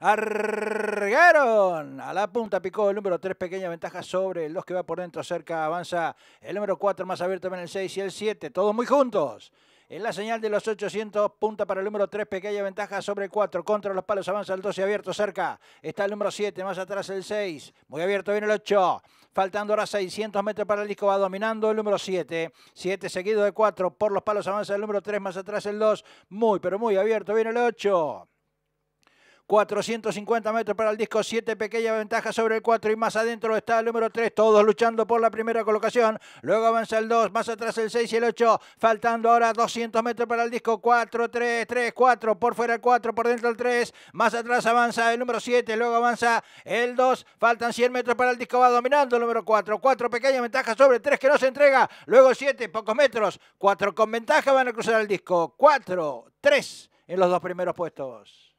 ¡Argaron! a la punta, picó el número 3, pequeña ventaja sobre los que va por dentro, cerca avanza el número 4, más abierto en el 6 y el 7, todos muy juntos. En la señal de los 800, punta para el número 3, pequeña ventaja sobre el 4. Contra los palos avanza el 12, abierto cerca. Está el número 7, más atrás el 6. Muy abierto viene el 8. Faltando ahora 600 metros para el disco, va dominando el número 7. 7 seguido de 4. Por los palos avanza el número 3, más atrás el 2. Muy, pero muy abierto viene el 8. 450 metros para el disco, 7 pequeña ventaja sobre el 4 y más adentro está el número 3, todos luchando por la primera colocación. Luego avanza el 2, más atrás el 6 y el 8, faltando ahora 200 metros para el disco, 4, 3, 3, 4, por fuera el 4, por dentro el 3, más atrás avanza el número 7, luego avanza el 2, faltan 100 metros para el disco, va dominando el número 4, 4 pequeña ventaja sobre 3 que no se entrega, luego 7, pocos metros, 4 con ventaja van a cruzar el disco, 4, 3 en los dos primeros puestos.